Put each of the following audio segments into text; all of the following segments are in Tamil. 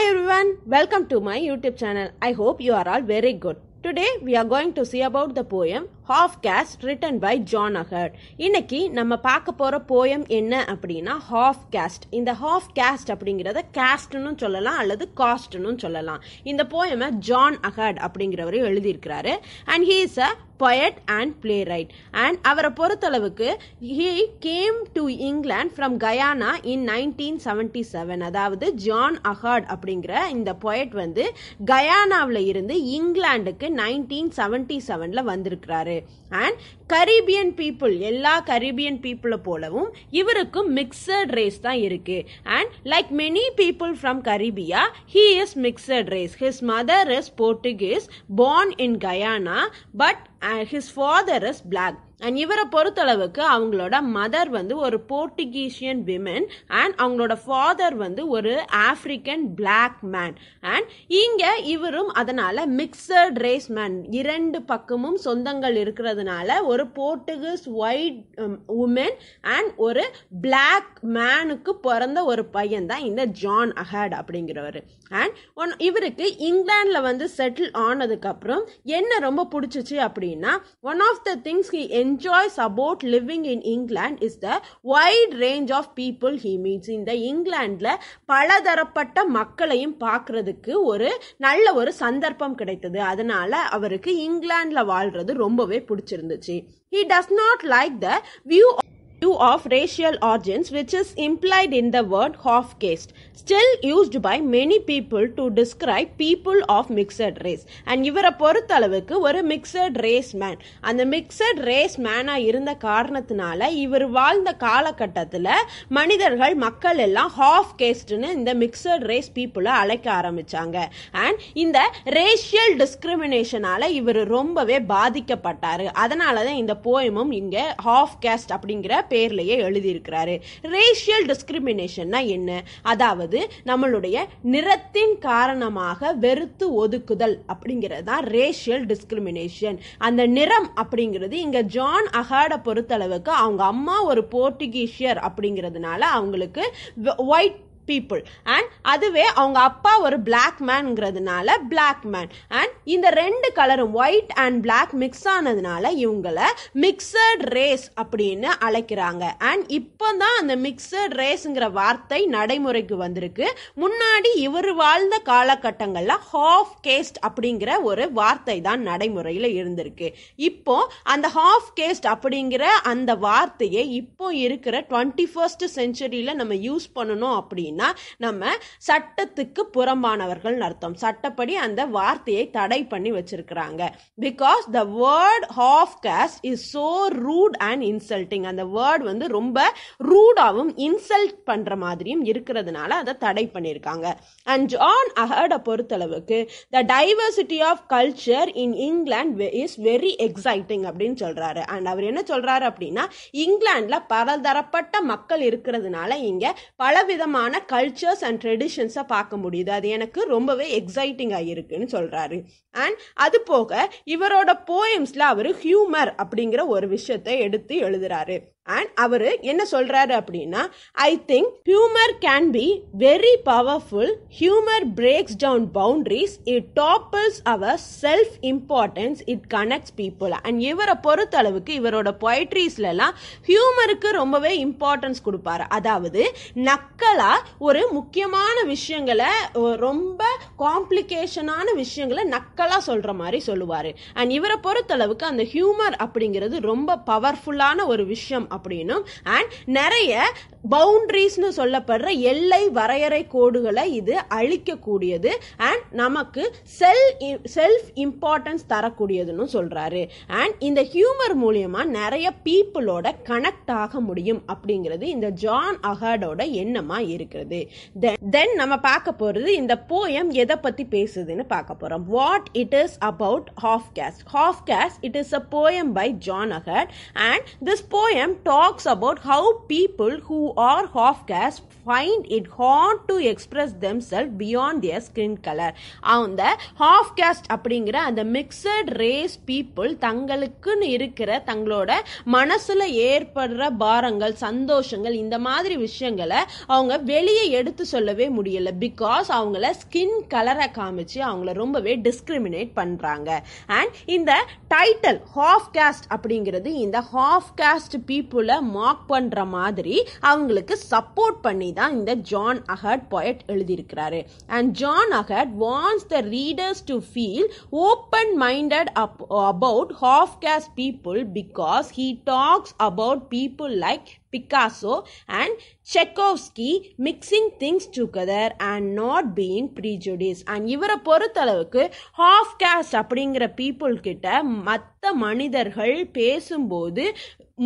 Hi everyone, welcome to my YouTube channel I hope you are all very good today we are going to see about the poem half caste written by John Agard இன்னைக்கு நம்ம பார்க்க போகிற போயம் என்ன அப்படின்னா ஹாஃப் கேஸ்ட் இந்த ஹாஃப் கேஸ்ட் அப்படிங்கிறத கேஸ்ட்னு சொல்லலாம் அல்லது காஸ்ட்னு சொல்லலாம் இந்த போயமை ஜான் அகர்ட் அப்படிங்கிறவர் எழுதியிருக்கிறாரு and he is a poet and and write and அவரை பொறுத்தளவுக்கு he came to England from Guyana in nineteen seventy seven அதாவது ஜான் அஹார்ட் அப்படிங்கிற இந்த பொயட் வந்து கயானாவில் இருந்து இங்கிலாண்டுக்கு நைன்டீன் செவன்டி செவனில் வந்திருக்கிறாரு அண்ட் கரீபியன் பீப்புள் எல்லா கரீபியன் பீப்புளை போலவும் இவருக்கும் மிக்சட் ரேஸ் தான் இருக்கு and like many people from Caribbean he is mixed race his mother is Portuguese born in Guyana but and his father is black. And இவரை பொறுத்தளவுக்கு அவங்களோட மதர் வந்து ஒரு போர்ட்டுகீஷியன் விமன் அண்ட் அவங்களோட ஃபாதர் வந்து ஒரு ஆப்ரிக்கன் பிளாக் மேன் அண்ட் இங்கே இவரும் அதனால் மிக்சர்ட் ரேஸ் மேன் இரண்டு பக்கமும் சொந்தங்கள் இருக்கிறதுனால ஒரு போர்ட்டுகீஸ் ஒயிட் உமன் அண்ட் ஒரு பிளாக் மேனுக்கு பிறந்த ஒரு பையன் தான் இந்த ஜான் அஹாட் அப்படிங்கிறவர் அண்ட் ஒன் இவருக்கு இங்கிலாண்டில் வந்து செட்டில் ஆனதுக்கப்புறம் என்ன ரொம்ப பிடிச்சிச்சு அப்படின்னா one of the things he enjoys about living in England is the wide range of people he means இந்த இங்கிலாண்டில் பலதரப்பட்ட மக்களையும் பார்க்கறதுக்கு ஒரு நல்ல ஒரு சந்தர்ப்பம் கிடைத்தது அதனால அவருக்கு இங்கிலாந்தில் வாழ்றது ரொம்பவே பிடிச்சிருந்துச்சு he does not like the view two of racial origins which is implied in the word half caste still used by many people to describe people of mixed race and இவரை பொறுத்த அளவுக்கு ஒரு மிக்சட் ரேஸ் மேன் அந்த மிக்சட் ரேஸ் மேனாக இருந்த காரணத்தினால இவர் வாழ்ந்த காலகட்டத்தில் மனிதர்கள் மக்கள் எல்லாம் ஹாஃப் கேஸ்ட்னு இந்த மிக்சட் ரேஸ் பீப்புளை அழைக்க ஆரம்பித்தாங்க அண்ட் இந்த ரேஷியல் டிஸ்கிரிமினேஷனால் இவர் ரொம்பவே பாதிக்கப்பட்டார் அதனால தான் இந்த போயமும் இங்கே ஹாஃப் கேஸ்ட் அப்படிங்கிற பேர்லேயே எழுதியிருக்கிறாரு ரேஷியல் டிஸ்கிரிமினேஷன்னா என்ன அதாவது நம்மளுடைய நிறத்தின் காரணமாக வெறுத்து ஒதுக்குதல் அப்படிங்கிறது தான் ரேஷியல் டிஸ்கிரிமினேஷன் அந்த நிறம் அப்படிங்கிறது இங்கே ஜான் அகாட பொறுத்தளவுக்கு அவங்க அம்மா ஒரு போர்டுகீஷியர் அப்படிங்கிறதுனால அவங்களுக்கு ஒயிட் பீப்புள் அண்ட் அதுவே அவங்க அப்பா ஒரு பிளாக் மேன்ங்கிறதுனால பிளாக் மேன் அண்ட் இந்த ரெண்டு கலரும் ஒயிட் அண்ட் பிளாக் மிக்ஸ் ஆனதுனால இவங்களை மிக்சட் ரேஸ் அப்படின்னு அழைக்கிறாங்க அண்ட் இப்போ தான் அந்த மிக்சட் ரேஸுங்கிற வார்த்தை நடைமுறைக்கு வந்திருக்கு முன்னாடி இவர் வாழ்ந்த காலகட்டங்களில் ஹாஃப் கேஸ்ட் அப்படிங்கிற ஒரு வார்த்தை தான் நடைமுறையில் இருந்திருக்கு இப்போ அந்த ஹாஃப் கேஸ்ட் அப்படிங்கிற அந்த வார்த்தையை இப்போ இருக்கிற டுவெண்ட்டி ஃபர்ஸ்ட் செஞ்சுரியில் நம்ம யூஸ் பண்ணணும் அப்படின்னு அப்படின்னா நம்ம சட்டத்துக்கு புறம்பானவர்கள் அர்த்தம் சட்டப்படி அந்த வார்த்தையை தடை பண்ணி வச்சிருக்கிறாங்க because the word half caste is so rude and insulting அந்த வேர்ட் வந்து ரொம்ப ரூடாகவும் இன்சல்ட் பண்ணுற மாதிரியும் இருக்கிறதுனால அதை தடை பண்ணியிருக்காங்க அண்ட் ஜான் அஹர்டை பொறுத்தளவுக்கு the diversity of culture in England is very exciting அப்படின்னு சொல்கிறாரு அண்ட் அவர் என்ன சொல்கிறாரு அப்படின்னா இங்கிலாண்டில் பலதரப்பட்ட மக்கள் இருக்கிறதுனால இங்கே பலவிதமான கல்ச்சர்ஸ் அண்ட் ட்ரெடிஷன்ஸை பார்க்க முடியுது அது எனக்கு ரொம்பவே எக்ஸைட்டிங்காக இருக்குன்னு சொல்கிறாரு அண்ட் அது போக இவரோட போயம்ஸில் அவர் ஹியூமர் அப்படிங்கிற ஒரு விஷயத்தை எடுத்து எழுதுறாரு அண்ட் அவர் என்ன சொல்கிறாரு அப்படின்னா I think humour can be very powerful humour breaks down boundaries it topples our self importance it connects people and இவரை பொறுத்தளவுக்கு இவரோட பொயட்ரிஸ்லலாம் ஹியூமருக்கு ரொம்பவே இம்பார்ட்டன்ஸ் கொடுப்பாரு அதாவது நக்கலாக ஒரு முக்கியமான விஷயங்களை ரொம்ப காம்ப்ளிகேஷனான விஷயங்களை நக்கலாக சொல்கிற மாதிரி சொல்லுவார் அண்ட் இவரை பொறுத்தளவுக்கு அந்த ஹியூமர் அப்படிங்கிறது ரொம்ப பவர்ஃபுல்லான ஒரு விஷயம் அப்படின்னும் அண்ட் நிறைய பவுண்ட்ரிஸ்னு சொல்லப்படுற எல்லை வரையறை கோடுகளை இது அழிக்கக்கூடியது அண்ட் நமக்கு செல் செல்ஃப் இம்பார்ட்டன்ஸ் தரக்கூடியதுன்னு சொல்கிறாரு அண்ட் இந்த ஹியூமர் மூலியமாக நிறைய பீப்புளோட கனெக்ட் ஆக முடியும் அப்படிங்கிறது இந்த ஜான் அகார்டோட எண்ணமாக இருக்கிறது தென் நம்ம பார்க்க போகிறது இந்த போயம் எதை பற்றி பேசுதுன்னு பார்க்க போகிறோம் what it is about half caste half caste it is a poem by John Agard and this poem talks about how people who who are half caste find it hard to express themselves beyond their skin color அந்த ஹாஃப் கேஸ்ட் அப்படிங்கிற அந்த மிக்சட் ரேஸ் பீப்புள் தங்களுக்குன்னு இருக்கிற தங்களோட மனசுல ஏற்படுற பாரங்கள் சந்தோஷங்கள் இந்த மாதிரி விஷயங்களை அவங்க வெளியே எடுத்து சொல்லவே முடியல பிகாஸ் அவங்கள ஸ்கின் கலரை காமிச்சு அவங்கள ரொம்பவே டிஸ்கிரிமினேட் பண்றாங்க அண்ட் இந்த டைட்டில் ஹாஃப் கேஸ்ட் அப்படிங்கிறது இந்த ஹாஃப் கேஸ்ட் பீப்புளை மாக் பண்ற மாதிரி அவங்க அவங்களுக்கு சப்போர்ட் பண்ணி தான் இந்த ஜான் அகட் பொயட் எழுதியிருக்கிறாரு and John Agard wants the readers to feel open minded up about half caste people because he talks about people like Picasso and Tchaikovsky mixing things together and not being prejudiced. And இவரை பொறுத்தளவுக்கு ஹாஃப் கேஸ்ட் அப்படிங்கிற பீப்புள் கிட்ட மற்ற மனிதர்கள் பேசும்போது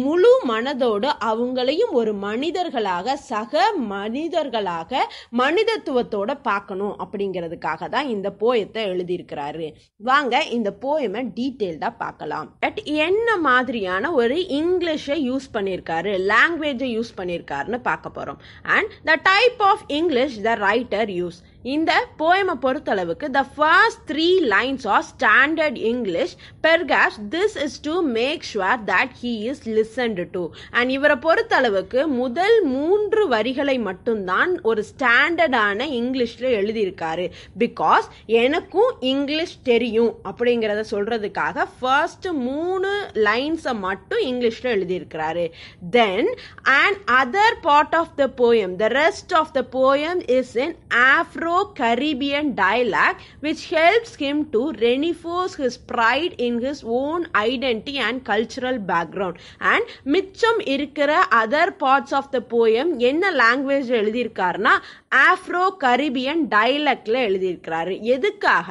முழு மனதோடு அவங்களையும் ஒரு மனிதர்களாக சக மனிதர்களாக மனிதத்துவத்தோட பார்க்கணும் அப்படிங்கிறதுக்காக தான் இந்த போயத்தை எழுதியிருக்கிறாரு வாங்க இந்த போயமை டீட்டெயில்டாக பார்க்கலாம் பட் என்ன மாதிரியான ஒரு இங்கிலீஷை யூஸ் பண்ணியிருக்காரு லாங் லாங்குவேஜை யூஸ் பண்ணியிருக்காருன்னு பார்க்க போகிறோம் and the type of English the writer use இந்த போயமை பொறுத்தளவுக்கு the first three lines of standard English perhaps this is to make sure that he is listened to and இவரை பொறுத்தளவுக்கு முதல் மூன்று வரிகளை மட்டும்தான் ஒரு ஸ்டாண்டர்டான இங்கிலீஷில் எழுதியிருக்காரு பிகாஸ் எனக்கும் இங்கிலீஷ் தெரியும் அப்படிங்கிறத சொல்கிறதுக்காக ஃபர்ஸ்ட் மூணு லைன்ஸை மட்டும் இங்கிலீஷில் எழுதியிருக்கிறாரு then and other part of the poem the rest of the poem is in Afro Afro Caribbean dialect, which helps him to reinforce his pride in his own identity and cultural background. And மிச்சம் இருக்கிற other parts of the poem என்ன லாங்குவேஜ் எழுதியிருக்காருன்னா ஆஃப்ரோ கரீபியன் டைலக்டில் எழுதியிருக்கிறாரு எதுக்காக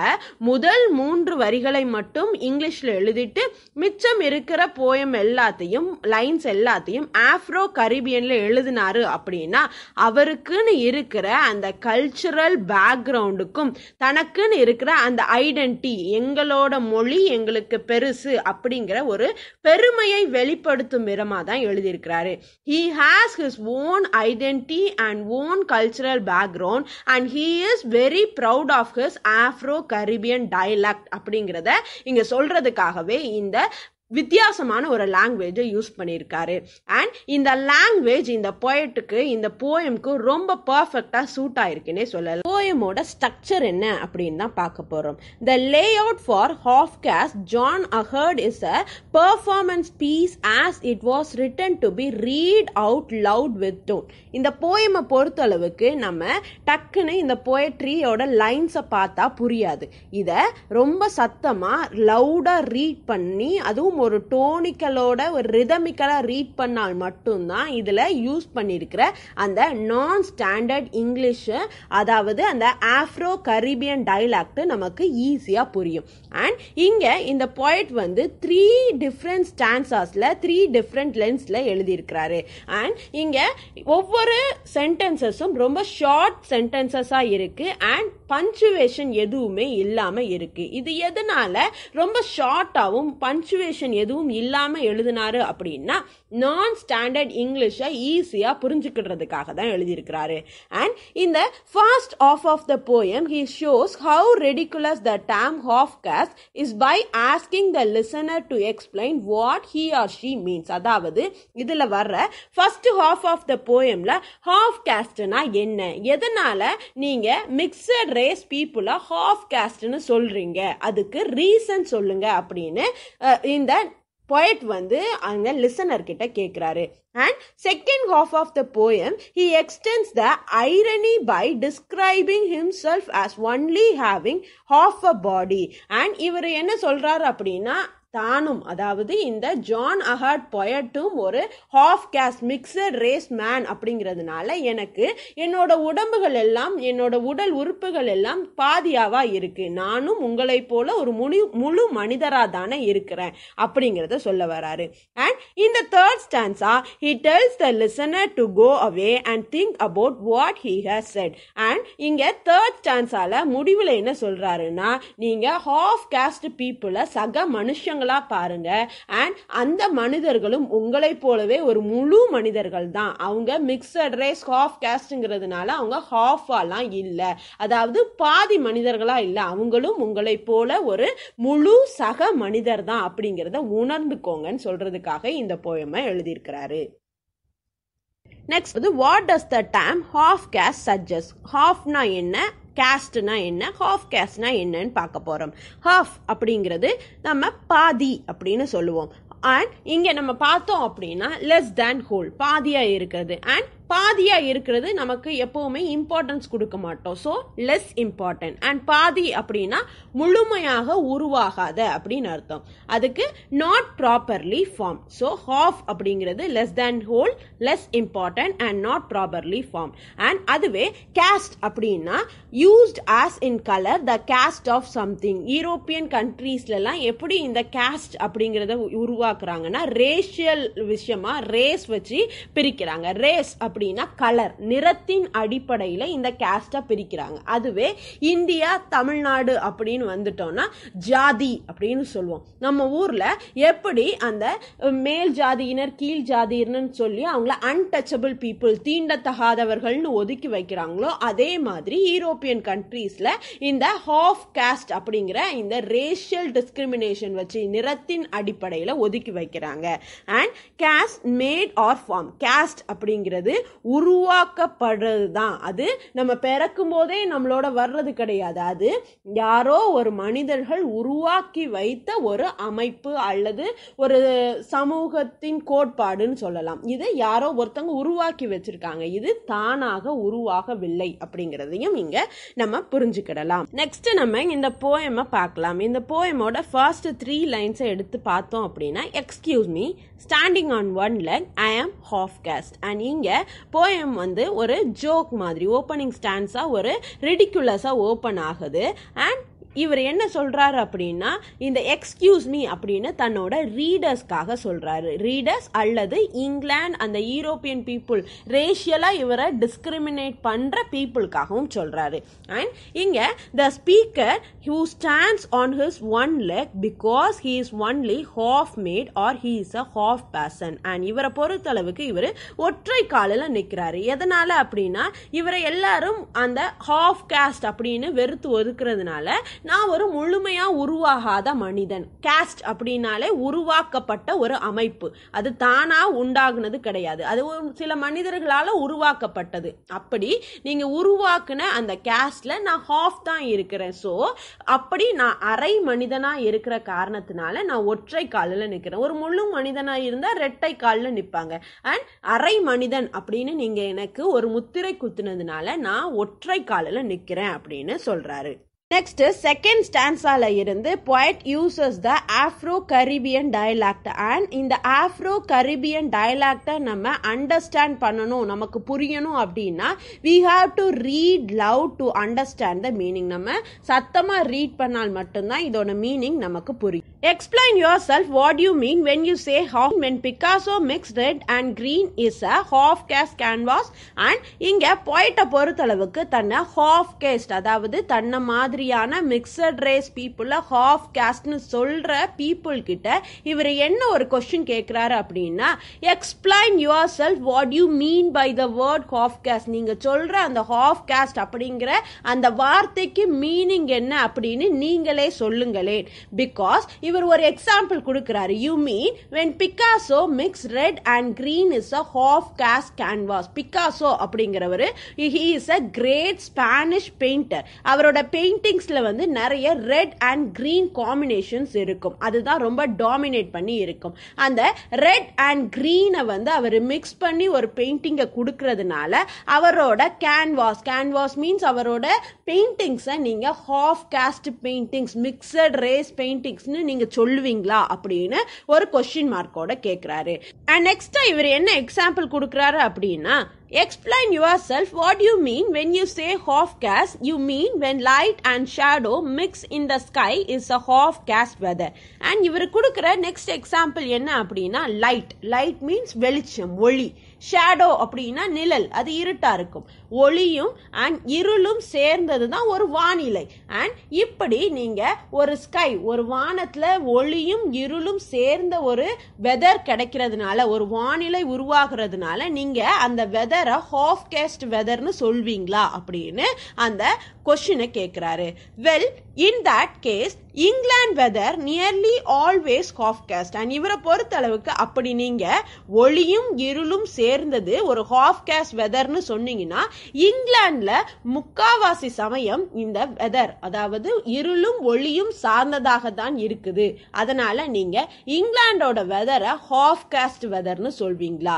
முதல் மூன்று வரிகளை மட்டும் இங்கிலீஷில் எழுதிட்டு மிச்சம் இருக்கிற போயம் எல்லாத்தையும் லைன்ஸ் எல்லாத்தையும் ஆஃப்ரோ கரீபியனில் எழுதினாரு அப்படின்னா அவருக்குன்னு இருக்கிற அந்த கல்ச்சுரல் பேக்ரவுண்டுக்கும் தனக்குன்னு இருக்கிற அந்த ஐடென்டி எங்களோட மொழி எங்களுக்கு பெருசு அப்படிங்கிற ஒரு பெருமையை வெளிப்படுத்தும் விதமாக தான் எழுதியிருக்கிறாரு he has his own identity and own cultural background and he is very proud of his Afro Caribbean dialect அப்படிங்கிறத இங்கே சொல்கிறதுக்காகவே இந்த வித்தியாசமான ஒரு லாங்குவேஜை யூஸ் பண்ணியிருக்காரு அண்ட் இந்த லாங்குவேஜ் இந்த போய்ட்டுக்கு இந்த போயம்க்கு ரொம்ப பர்ஃபெக்டாக சூட் ஆயிருக்குன்னே சொல்லலாம் போயமோட ஸ்ட்ரக்சர் என்ன அப்படின்னு தான் பார்க்க போகிறோம் the layout for half caste John Agard is a performance piece as it was written to be read out loud with tone இந்த போயமை பொறுத்தளவுக்கு நம்ம டக்குன்னு இந்த போயட்ரியோட லைன்ஸை பார்த்தா புரியாது இதை ரொம்ப சத்தமாக லவுடாக ரீட் பண்ணி அதுவும் ஒரு டோனிக்கலோட ஒரு ரிதமிக்கலாக ரீட் பண்ணால் மட்டும்தான் இதில் யூஸ் பண்ணியிருக்கிற அந்த நான் ஸ்டாண்டர்ட் இங்கிலீஷு அதாவது அந்த ஆஃப்ரோ கரீபியன் டைலாக்டு நமக்கு ஈஸியாக புரியும் அண்ட் இங்கே இந்த போய்ட் வந்து த்ரீ டிஃப்ரெண்ட் ஸ்டான்சாஸில் த்ரீ டிஃப்ரெண்ட் லென்ஸில் எழுதியிருக்கிறாரு அண்ட் இங்கே ஒவ்வொரு ஒவ்வொரு சென்டென்சஸும் ரொம்ப ஷார்ட் சென்டென்சஸாக இருக்குது அண்ட் பஞ்சுவேஷன் எதுவுமே இல்லாமல் இருக்குது இது எதனால் ரொம்ப ஷார்ட்டாகவும் பஞ்சுவேஷன் எதுவும் இல்லாமல் எழுதினாரு அப்படின்னா நான் ஸ்டாண்டர்ட் இங்கிலீஷை ஈஸியாக புரிஞ்சுக்கிடுறதுக்காக தான் எழுதியிருக்கிறாரு அண்ட் இந்த first half of the poem he shows how ridiculous the term half caste is by asking the listener to explain what he or she means அதாவது இதில் வர்ற ஃபர்ஸ்ட் ஹாஃப் ஆஃப் த போயமில் ஹாஃப் கேஸ்ட்னா என்ன எதனால் நீங்கள் மிக்சட் ரேஸ் பீப்புளை ஹாஃப் காஸ்ட்னு சொல்கிறீங்க அதுக்கு ரீசன் சொல்லுங்க அப்படின்னு இந்த poet வந்து அந்த லிசனர் கிட்ட கேட்குறாரு and second half of the poem he extends the irony by describing himself as only having half a body and இவர் என்ன சொல்கிறாரு அப்படின்னா தானும் அதாவது இந்த ஜான் அஹாட் பொயட்டும் ஒரு half caste mixed race man அப்படிங்கிறதுனால எனக்கு என்னோட உடம்புகள் எல்லாம் என்னோட உடல் உறுப்புகள் எல்லாம் பாதியாவா இருக்கு நானும் உங்களை போல ஒரு முழு முழு மனிதரா தானே இருக்கிறேன் அப்படிங்கிறத சொல்ல வராரு அண்ட் இந்த third stanza he tells the listener to go away and think about what he has said and இங்க தேர்ட் ஸ்டான்ஸால முடிவில் என்ன சொல்றாருன்னா நீங்க ஹாஃப் கேஸ்ட் பீப்புளை சக மனுஷங்க மனிதர்களா பாருங்க அண்ட் அந்த மனிதர்களும் உங்களைப் போலவே ஒரு முழு மனிதர்கள் தான் அவங்க மிக்சட் ரேஸ் ஹாஃப் கேஸ்ட்ங்கிறதுனால அவங்க ஹாஃபாலாம் இல்லை அதாவது பாதி மனிதர்களா இல்லை அவங்களும் உங்களை போல ஒரு முழு சக மனிதர் தான் அப்படிங்கிறத உணர்ந்துக்கோங்கன்னு சொல்றதுக்காக இந்த போயமை எழுதியிருக்கிறாரு நெக்ஸ்ட் வந்து what does the term half caste suggest ஹாஃப்னா என்ன கேஸ்ட்னா என்ன ஹாஃப் கேஸ்ட்னா என்னன்னு பார்க்க போகிறோம் ஹாஃப் அப்படிங்கிறது நம்ம பாதி அப்படின்னு சொல்லுவோம் அண்ட் இங்கே நம்ம பார்த்தோம் அப்படின்னா லெஸ் தேன் ஹோல் பாதியாக இருக்கிறது அண்ட் பாதியாக இருக்கிறது நமக்கு எப்போவுமே இம்பார்ட்டன்ஸ் கொடுக்க மாட்டோம் ஸோ லெஸ் இம்பார்ட்டன்ட் அண்ட் பாதி அப்படின்னா முழுமையாக உருவாகாத அப்படின்னு அர்த்தம் அதுக்கு not properly form so half அப்படிங்கிறது less than whole less important and not properly form and அதுவே கேஸ்ட் அப்படின்னா used as in colour the caste of something European கண்ட்ரீஸ்லலாம் எப்படி இந்த கேஸ்ட் அப்படிங்கிறத உருவாக்குறாங்கன்னா ரேஷியல் விஷயமா ரேஸ் வச்சு பிரிக்கிறாங்க ரேஸ் அப்படி அப்படின்னா கலர் நிறத்தின் அடிப்படையில் இந்த கேஸ்டை பிரிக்கிறாங்க அதுவே இந்தியா தமிழ்நாடு அப்படின்னு வந்துட்டோம்னா ஜாதி அப்படின்னு சொல்லுவோம் நம்ம ஊரில் எப்படி அந்த மேல் ஜாதியினர் கீழ் ஜாதியினர்னு சொல்லி அவங்கள அன்டச்சபிள் பீப்புள் தீண்டத்தகாதவர்கள்னு ஒதுக்கி வைக்கிறாங்களோ அதே மாதிரி யூரோப்பியன் கண்ட்ரீஸில் இந்த ஹாஃப் கேஸ்ட் அப்படிங்கிற இந்த ரேஷியல் டிஸ்கிரிமினேஷன் வச்சு நிறத்தின் அடிப்படையில் ஒதுக்கி வைக்கிறாங்க and caste made or form caste அப்படிங்கிறது உருவாக்கப்படுறது தான் அது நம்ம பிறக்கும் போதே நம்மளோட வர்றது கிடையாது அது யாரோ ஒரு மனிதர்கள் உருவாக்கி வைத்த ஒரு அமைப்பு அல்லது ஒரு சமூகத்தின் கோட்பாடுன்னு சொல்லலாம் இது யாரோ ஒருத்தவங்க உருவாக்கி வச்சிருக்காங்க இது தானாக உருவாகவில்லை அப்படிங்கிறதையும் இங்க நம்ம புரிஞ்சுக்கிடலாம் நெக்ஸ்ட் நம்ம இந்த போயமை பார்க்கலாம் இந்த போயமோட ஃபர்ஸ்ட் த்ரீ லைன்ஸை எடுத்து பார்த்தோம் அப்படின்னா excuse me standing on one leg I am half caste and இங்கே போயம் வந்து ஒரு ஜோக் மாதிரி ஓப்பனிங் ஸ்டான்ஸாக ஒரு ரெடிக்குலஸாக ஓப்பன் ஆகுது அண்ட் இவர் என்ன சொல்கிறாரு அப்படின்னா இந்த எக்ஸ்கியூஸ் மீ அப்படின்னு தன்னோட ரீடர்ஸ்க்காக சொல்கிறாரு ரீடர்ஸ் அல்லது இங்கிலாந்து அந்த யூரோப்பியன் பீப்புள் ரேஷியலாக இவரை டிஸ்கிரிமினேட் பண்ணுற பீப்புளுக்காகவும் சொல்கிறாரு அண்ட் இங்கே the speaker who stands on his one leg because he is only half made or he is a half person and இவரை பொறுத்தளவுக்கு இவர் ஒற்றை காலில் நிற்கிறாரு எதனால் அப்படின்னா இவரை எல்லாரும் அந்த ஹாஃப் காஸ்ட் அப்படின்னு வெறுத்து ஒதுக்கிறதுனால நான் ஒரு முழுமையாக உருவாகாத மனிதன் கேஸ்ட் அப்படின்னாலே உருவாக்கப்பட்ட ஒரு அமைப்பு அது தானாக உண்டாகுனது கிடையாது அது சில மனிதர்களால் உருவாக்கப்பட்டது அப்படி நீங்கள் உருவாக்குன அந்த கேஸ்ட்ல நான் ஹாஃப் தான் இருக்கிறேன் ஸோ அப்படி நான் அரை மனிதனாக இருக்கிற காரணத்தினால நான் ஒற்றை காலில் நிற்கிறேன் ஒரு முழு மனிதனாக இருந்தால் ரெட்டை காலில் நிற்பாங்க அண்ட் அரை மனிதன் அப்படின்னு நீங்கள் எனக்கு ஒரு முத்திரை குத்துனதுனால நான் ஒற்றை காலில் நிற்கிறேன் அப்படின்னு சொல்கிறாரு நெக்ஸ்ட் செகண்ட் ஸ்டான்ஸால இருந்து poet uses the Afro Caribbean டயலாக்ட் and இந்த ஆஃப்ரோ கரீபியன் டயலாக்டை நம்ம அண்டர்ஸ்டாண்ட் பண்ணணும் நமக்கு புரியணும் அப்படின்னா we have to read love to understand the meaning நம்ம சத்தமாக ரீட் பண்ணால் மட்டும்தான் இதோட மீனிங் நமக்கு புரியும் explain yourself what you mean when you say half when Picasso mix red and green is a half case canvas and இங்கே பொயட்டை பொறுத்தளவுக்கு தன்னை ஹாஃப் கேஸ்ட் அதாவது தன்னை மாதிரி மாதிரியான மிக்சட் ரேஸ் பீப்புளை ஹாஃப் காஸ்ட்னு சொல்கிற பீப்புள் கிட்ட இவர் என்ன ஒரு கொஷின் கேட்குறாரு அப்படின்னா explain yourself what you mean by the word half caste நீங்கள் சொல்கிற அந்த ஹாஃப் காஸ்ட் அப்படிங்கிற அந்த வார்த்தைக்கு மீனிங் என்ன அப்படின்னு நீங்களே சொல்லுங்களேன் பிகாஸ் இவர் ஒரு எக்ஸாம்பிள் கொடுக்குறாரு you mean when Picasso mix red and green is a half caste canvas Picasso அப்படிங்கிறவர் he is a great Spanish painter அவரோட பெயிண்டிங் பெயிண்டிங்ஸில் வந்து நிறைய ரெட் அண்ட் க்ரீன் காம்பினேஷன்ஸ் இருக்கும் அதுதான் ரொம்ப டாமினேட் பண்ணி இருக்கும் அந்த ரெட் அண்ட் க்ரீனை வந்து அவர் மிக்ஸ் பண்ணி ஒரு பெயிண்டிங்கை கொடுக்கறதுனால அவரோட கேன்வாஸ் கேன்வாஸ் மீன்ஸ் அவரோட பெயிண்டிங்ஸை நீங்கள் half caste paintings mixed race பெயிண்டிங்ஸ்னு நீங்கள் சொல்லுவீங்களா அப்படின்னு ஒரு கொஸ்டின் மார்க்கோட கேட்குறாரு அண்ட் நெக்ஸ்ட்டாக இவர் என்ன எக்ஸாம்பிள் கொடுக்குறாரு அப்படின்னா Explain yourself. What do you mean when you say half cast? You mean when light and shadow mix in the sky is a half cast weather. And you கொடுக்குற next example. என்ன light? லைட் லைட் மீன்ஸ் வெளிச்சம் ஒளி ஷேடோ அப்படின்னா நிழல் அது இருட்டா இருக்கும் ஒளியும் அண்ட் இருளும் சேர்ந்தது தான் ஒரு வானிலை அண்ட் இப்படி நீங்க ஒரு ஸ்கை ஒரு வானத்துல ஒளியும் இருளும் சேர்ந்த ஒரு வெதர் கிடைக்கிறதுனால ஒரு வானிலை உருவாகிறதுனால நீங்க அந்த வெதரை ஹாஃப் கேஸ்ட் வெதர்னு சொல்வீங்களா அப்படின்னு அந்த கொஷினை கேட்குறாரு well in that case England weather nearly always half caste and இவரை பொறுத்த அளவுக்கு அப்படி நீங்க ஒளியும் இருளும் சேர்ந்தது ஒரு ஹாஃப் கேஸ்ட் வெதர்னு சொன்னீங்கன்னா இங்கிலாந்துல முக்காவாசி சமயம் இந்த வெதர் அதாவது இருளும் ஒளியும் சார்ந்ததாக தான் இருக்குது அதனால நீங்க இங்கிலாண்டோட வெதரை ஹாஃப் கேஸ்ட் வெதர்னு சொல்வீங்களா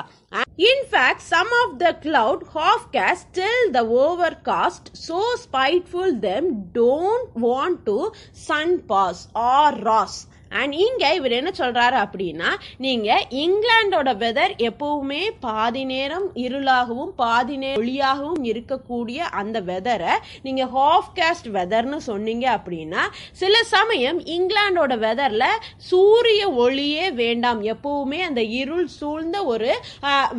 In fact, some of the cloud half cast till the overcast, so spiteful them don't want on to SUNPAS or Ross. And இங்கே இவர் என்ன சொல்கிறாரு அப்படின்னா நீங்கள் இங்கிலாண்டோட வெதர் எப்பவுமே பாதி நேரம் இருளாகவும் பாதி நேரம் ஒளியாகவும் இருக்கக்கூடிய அந்த வெதரை நீங்கள் ஹாஃப் கேஸ்ட் வெதர்னு சொன்னீங்க அப்படின்னா சில சமயம் இங்கிலாண்டோட வெதரில் சூரிய ஒளியே வேண்டாம் எப்பவுமே அந்த இருள் சூழ்ந்த ஒரு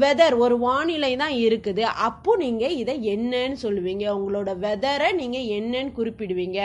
வெதர் ஒரு வானிலை தான் இருக்குது அப்போ நீங்கள் இதை என்னன்னு சொல்லுவீங்க உங்களோட வெதரை நீங்கள் என்னன்னு குறிப்பிடுவீங்க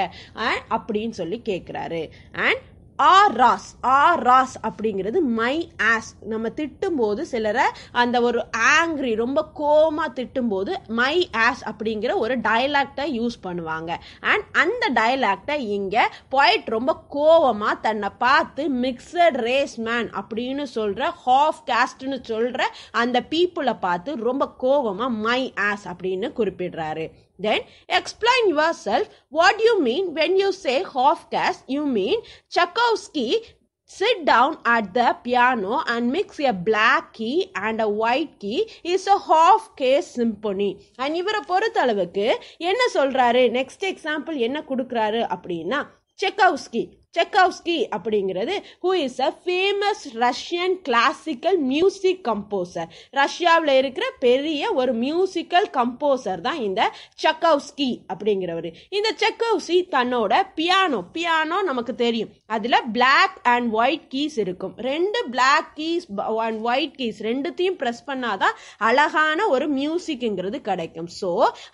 அப்படின்னு சொல்லி கேட்குறாரு அண்ட் ஆ ராஸ் ஆ ராஸ் அப்படிங்கிறது மை ஆஸ் நம்ம திட்டும்போது சிலரை அந்த ஒரு ஆங்க்ரி ரொம்ப கோமா திட்டும்போது மை ஆஸ் அப்படிங்கிற ஒரு டயலாக்டை யூஸ் பண்ணுவாங்க அண்ட் அந்த டயலாக்டை இங்கே பாய்ட் ரொம்ப கோவமாக தன்னை பார்த்து மிக்சட் ரேஸ் மேன் அப்படின்னு சொல்கிற ஹாஃப் காஸ்ட்னு சொல்கிற அந்த பீப்புளை பார்த்து ரொம்ப கோவமாக மை ஆஸ் அப்படின்னு குறிப்பிடுறாரு Then explain yourself what you mean when you say half caste. You mean Tchaikovsky sit down at the piano and mix a black key and a white key is a half caste symphony and இவரை பொறுத்தளவுக்கு என்ன சொல்கிறாரு நெக்ஸ்ட் எக்ஸாம்பிள் என்ன கொடுக்குறாரு அப்படின்னா செக்கவுஸ்கி செக்காவ்ஸ்கி அப்படிங்கிறது who is a famous Russian classical music composer ரஷ்யாவில் இருக்கிற பெரிய ஒரு மியூசிக்கல் கம்போசர் தான் இந்த செக்காவ்ஸ்கி அப்படிங்கிறவர் இந்த செக்காவ்ஸ்கி தன்னோட பியானோ பியானோ நமக்கு தெரியும் அதில் பிளாக் அண்ட் ஒயிட் கீஸ் இருக்கும் ரெண்டு black keys and white keys ரெண்டுத்தையும் ப்ரெஸ் பண்ணாதான் அழகான ஒரு மியூசிக்ங்கிறது கிடைக்கும் ஸோ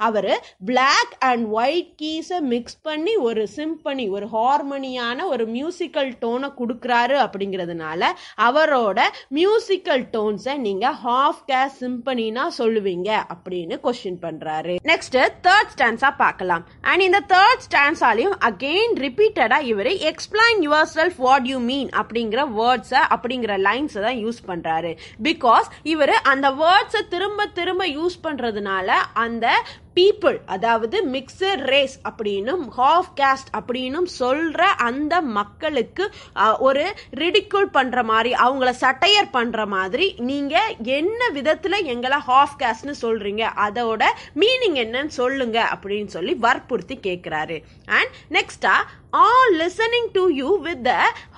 அவர் பிளாக் அண்ட் ஒயிட் கீஸை மிக்ஸ் பண்ணி ஒரு சிம்பனி ஒரு ஹார்மோனியான ஒரு மியூசிக்கல் டோனை கொடுக்குறாரு அப்படிங்கிறதுனால அவரோட மியூசிக்கல் டோன்ஸை நீங்கள் ஹாஃப் கேஸ் சிம்பனினா சொல்லுவீங்க அப்படின்னு கொஸ்டின் பண்ணுறாரு நெக்ஸ்ட் தேர்ட் ஸ்டான்ஸா பார்க்கலாம் அண்ட் இந்த தேர்ட் ஸ்டான்ஸாலையும் அகெயின் ரிப்பீட்டடாக இவர் explain yourself what you mean அப்படிங்கிற வேர்ட்ஸை அப்படிங்கிற லைன்ஸை தான் யூஸ் பண்ணுறாரு பிகாஸ் இவர் அந்த வேர்ட்ஸை திரும்ப திரும்ப யூஸ் பண்ணுறதுனால அந்த பீப்புள் அதாவது மிக்சர் ரேஸ் அப்படின்னும் ஹாஃப் கேஸ்ட் அப்படின்னும் சொல்ற அந்த மக்களுக்கு ஒரு ரிடிக்குல் பண்ற மாதிரி அவங்கள சட்டையர் பண்ற மாதிரி நீங்க என்ன விதத்துல எங்களை ஹாஃப் கேஸ்ட்னு சொல்றீங்க அதோட மீனிங் என்னன்னு சொல்லுங்க அப்படின்னு சொல்லி வற்புறுத்தி கேட்கிறாரு அண்ட் நெக்ஸ்டா all listening to you with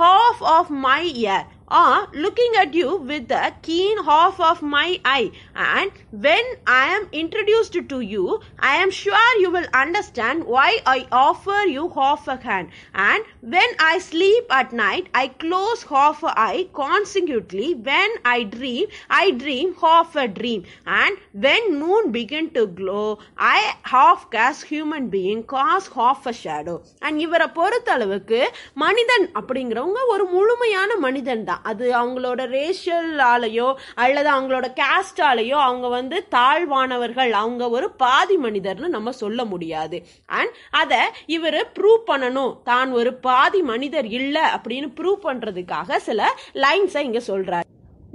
half of my ear are looking at you with the keen half of my eye and when I am introduced to you, I am sure you will understand why I offer you half a hand and when I sleep at night, I close half a eye consequently when I dream, I dream half a dream and when moon begin to glow, I half cast human being cast half a shadow and இவரை பொறுத்த அளவுக்கு மனிதன் அப்படிங்கிறவங்க ஒரு முழுமையான மனிதன் தான் அது அவங்களோட ரேஷியலாலேயோ அல்லது அவங்களோட கேஸ்டாலேயோ அவங்க வந்து தாழ்வானவர்கள் அவங்க ஒரு பாதி மனிதர்னு நம்ம சொல்ல முடியாது அண்ட் அதை இவர் ப்ரூவ் பண்ணணும் தான் ஒரு பாதி மனிதர் இல்லை அப்படின்னு ப்ரூவ் பண்ணுறதுக்காக சில லைன்ஸை இங்கே சொல்கிறார்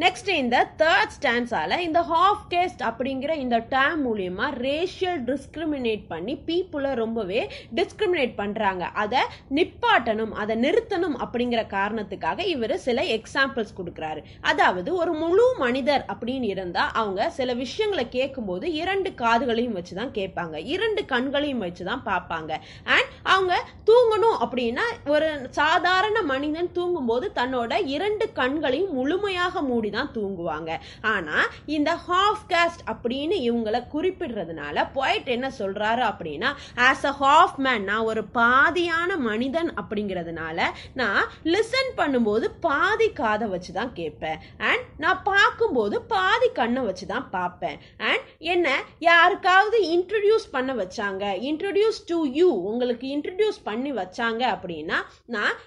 நெக்ஸ்ட் இந்த தேர்ட் ஸ்டான்ஸால இந்த ஹாஃப் கேஸ்ட் அப்படிங்கிற இந்த டேம் மூலியமா ரேஷியல் டிஸ்கிரிமினேட் பண்ணி பீப்புளை ரொம்பவே டிஸ்கிரிமினேட் பண்றாங்க அதை நிப்பாட்டணும் அதை நிறுத்தணும் அப்படிங்கிற காரணத்துக்காக இவர் சில எக்ஸாம்பிள்ஸ் கொடுக்குறாரு அதாவது ஒரு முழு மனிதர் அப்படின்னு இருந்தா அவங்க சில விஷயங்களை கேட்கும்போது இரண்டு காதுகளையும் வச்சு தான் கேட்பாங்க இரண்டு கண்களையும் வச்சு தான் பார்ப்பாங்க அண்ட் அவங்க தூங்கணும் அப்படின்னா ஒரு சாதாரண மனிதன் தூங்கும்போது தன்னோட இரண்டு கண்களையும் முழுமையாக மூடி மூடி தான் தூங்குவாங்க ஆனால் இந்த ஹாஃப் காஸ்ட் அப்படின்னு இவங்களை குறிப்பிடுறதுனால போய்ட் என்ன சொல்கிறாரு அப்படின்னா ஆஸ் அ ஹாஃப் மேன் நான் ஒரு பாதியான மனிதன் அப்படிங்கிறதுனால நான் லிசன் பண்ணும்போது பாதி காதை வச்சு தான் கேட்பேன் அண்ட் நான் பார்க்கும்போது பாதி கண்ணை வச்சு தான் பார்ப்பேன் அண்ட் என்ன யாருக்காவது இன்ட்ரடியூஸ் பண்ண வச்சாங்க இன்ட்ரடியூஸ் டு யூ உங்களுக்கு இன்ட்ரடியூஸ் பண்ணி வச்சாங்க அப்படின்னா நான்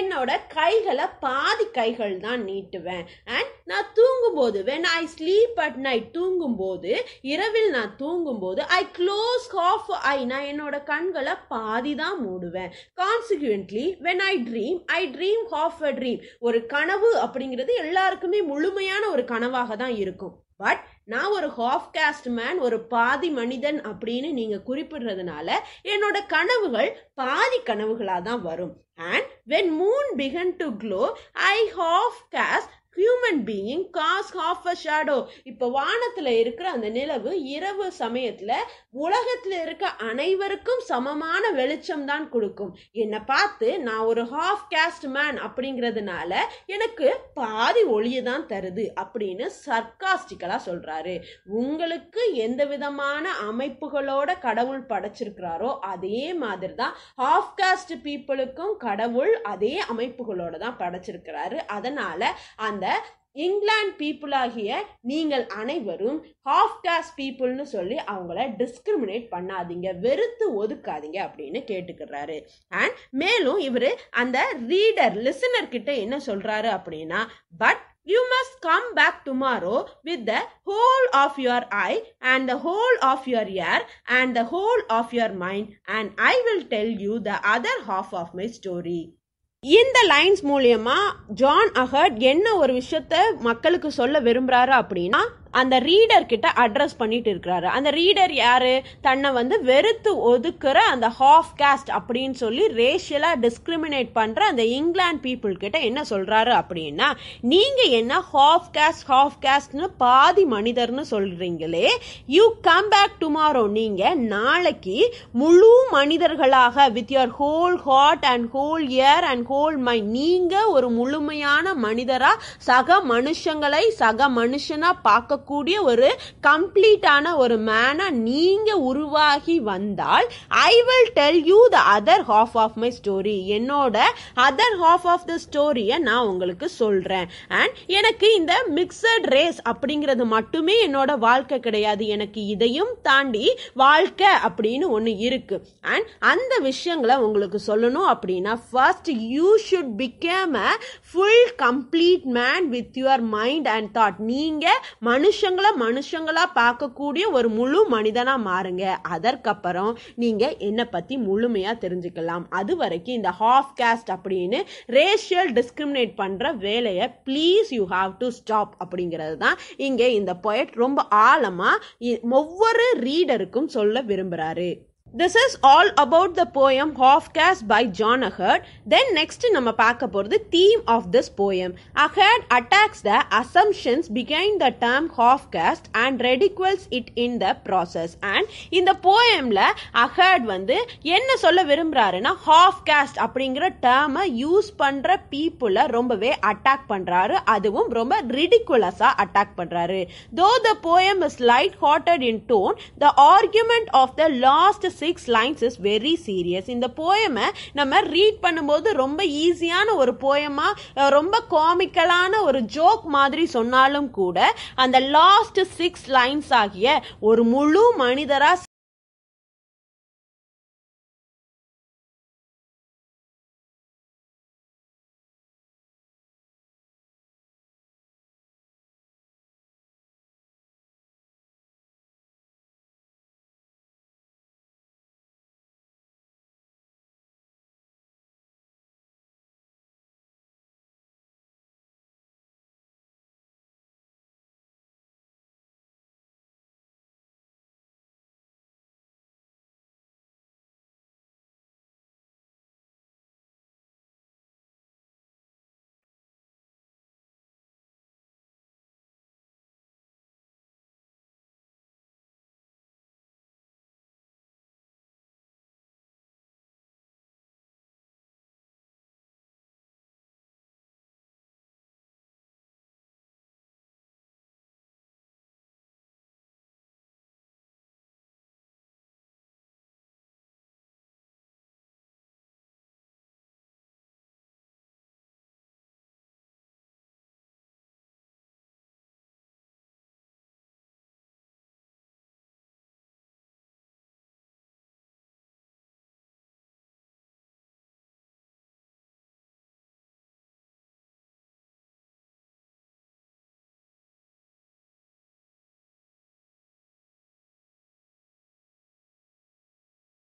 என்னோட கைகளை பாதி கைகள் தான் நீட்டுவேன் அண்ட் நான் தூங்கும்போது when I sleep at night தூங்கும்போது இரவில் நான் தூங்கும்போது ஐ க்ளோஸ் ஹாஃப் ஐ நான் என்னோட கண்களை பாதி தான் மூடுவேன் consequently when I dream I dream half a dream ஒரு கனவு அப்படிங்கிறது எல்லாருக்குமே முழுமையான ஒரு கனவாக தான் இருக்கும் பட் நான் ஒரு ஹாஃப் காஸ்ட் மேன் ஒரு பாதி மனிதன் அப்படின்னு நீங்கள் குறிப்பிடுறதுனால என்னோட கனவுகள் பாதி கனவுகளாக தான் வரும் and when moon begin to glow I half caste human being cast of a shadow இப்போ வானத்தில் இருக்கிற அந்த நிலவு இரவு சமயத்தில் உலகத்தில் இருக்க அனைவருக்கும் சமமான வெளிச்சம் தான் கொடுக்கும் என்னை பார்த்து நான் ஒரு ஹாஃப் கேஸ்ட் மேன் அப்படிங்கிறதுனால எனக்கு பாதி ஒளியை தான் தருது அப்படின்னு சர்க்காஸ்டிக்கலாக சொல்கிறாரு உங்களுக்கு எந்த விதமான அமைப்புகளோட கடவுள் படைச்சிருக்கிறாரோ அதே மாதிரி தான் ஹாஃப் காஸ்ட் பீப்புளுக்கும் கடவுள் அதே அமைப்புகளோட தான் படைச்சிருக்கிறாரு அதனால் அந்த இங்கிலாந்து பீப்புள் ஆகிய நீங்கள் அனைவரும் ஹாஃப் டாஸ் பீப்புள்னு சொல்லி அவங்கள டிஸ்கிரிமினேட் பண்ணாதீங்க வெறுத்து ஒதுக்காதீங்க அப்படின்னு கேட்டுக்கிறாரு அண்ட் மேலும் இவர் அந்த ரீடர் கிட்ட என்ன சொல்கிறாரு அப்படின்னா but you must come back tomorrow with the whole of your eye and the whole of your ear and the whole of your mind and I will tell you the other half of my story இந்த லைன்ஸ் மூலியமா ஜான் அகர்ட் என்ன ஒரு விஷயத்த மக்களுக்கு சொல்ல விரும்புறாரு அப்படின்னா அந்த ரீடர் கிட்ட அட்ரஸ் பண்ணிட்டு இருக்கிறாரு அந்த ரீடர் யாரு தன்னை வந்து வெறுத்து ஒதுக்குற அந்த ஹாஃப் காஸ்ட் அப்படின்னு சொல்லி ரேஷியலா டிஸ்கிரிமினேட் பண்ற அந்த இங்கிலாந்து பீப்புள் கிட்ட என்ன சொல்றாரு அப்படின்னா நீங்க என்ன ஹாஃப் காஸ்ட் ஹாஃப் காஸ்ட்னு பாதி மனிதர்னு சொல்றீங்களே யூ கம் பேக் டுமாரோ நீங்க நாளைக்கு முழு மனிதர்களாக with your whole heart and whole ear and whole mind நீங்க ஒரு முழுமையான மனிதரா சக மனுஷங்களை சக மனுஷனா பார்க்க இருக்கக்கூடிய ஒரு கம்ப்ளீட்டான ஒரு மேனாக நீங்கள் உருவாகி வந்தால் I will tell you the other half of my story என்னோட அதர் ஹாஃப் ஆஃப் த ஸ்டோரியை நான் உங்களுக்கு சொல்றேன் அண்ட் எனக்கு இந்த மிக்சட் ரேஸ் அப்படிங்கிறது மட்டுமே என்னோட வாழ்க்கை கிடையாது எனக்கு இதையும் தாண்டி வாழ்க்கை அப்படின்னு ஒன்று இருக்கு அண்ட் அந்த விஷயங்களை உங்களுக்கு சொல்லணும் அப்படின்னா first you should become a full complete man with your mind and thought நீங்கள் மனுஷன் மனுஷங்களை மனுஷங்களா பார்க்கக்கூடிய ஒரு முழு மனிதனா மாறுங்க அதற்கப்புறம் நீங்க என்னை பத்தி முழுமையா தெரிஞ்சுக்கலாம் அது வரைக்கும் இந்த ஹாஃப் காஸ்ட் அப்படின்னு ரேஷியல் டிஸ்கிரிமினேட் பண்ற வேலையை please you have to stop அப்படிங்கிறது தான் இங்கே இந்த பொயட் ரொம்ப ஆழமா ஒவ்வொரு ரீடருக்கும் சொல்ல விரும்புகிறாரு this is all about the poem half caste by John Agard then next நம்ம பார்க்க போகிறது theme of this poem Agard attacks the assumptions பிகைன் the term half caste and ridicules it in the process and இந்த போயமில் அஹர்ட் வந்து என்ன சொல்ல விரும்புகிறாருன்னா ஹாஃப் கேஸ்ட் அப்படிங்கிற டேர்மை யூஸ் பண்ணுற பீப்புளை ரொம்பவே அட்டாக் பண்ணுறாரு அதுவும் ரொம்ப ரிடிக்குலஸாக அட்டாக் பண்ணுறாரு though the poem is light hearted in tone the argument of the last six lines is very serious இந்த போயமை நம்ம ரீட் பண்ணும்போது ரொம்ப ஈஸியான ஒரு போயமா ரொம்ப காமிக்கலான ஒரு ஜோக் மாதிரி சொன்னாலும் கூட அந்த லாஸ்ட் சிக்ஸ் லைன்ஸ் ஆகிய ஒரு முழு மனிதரா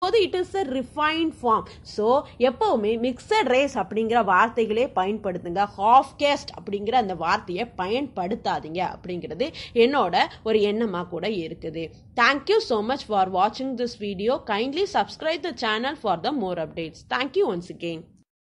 போது it is a refined form so எப்போவுமே மிக்சட் ரைஸ் அப்படிங்கிற வார்த்தைகளே பயன்படுத்துங்க ஹாஃப் கேஸ்ட் அப்படிங்கிற அந்த வார்த்தையை பயன்படுத்தாதீங்க அப்படிங்கிறது என்னோட ஒரு எண்ணமாக கூட இருக்குது தேங்க்யூ ஸோ மச் ஃபார் வாட்சிங் this video kindly subscribe the channel for the more updates thank you once again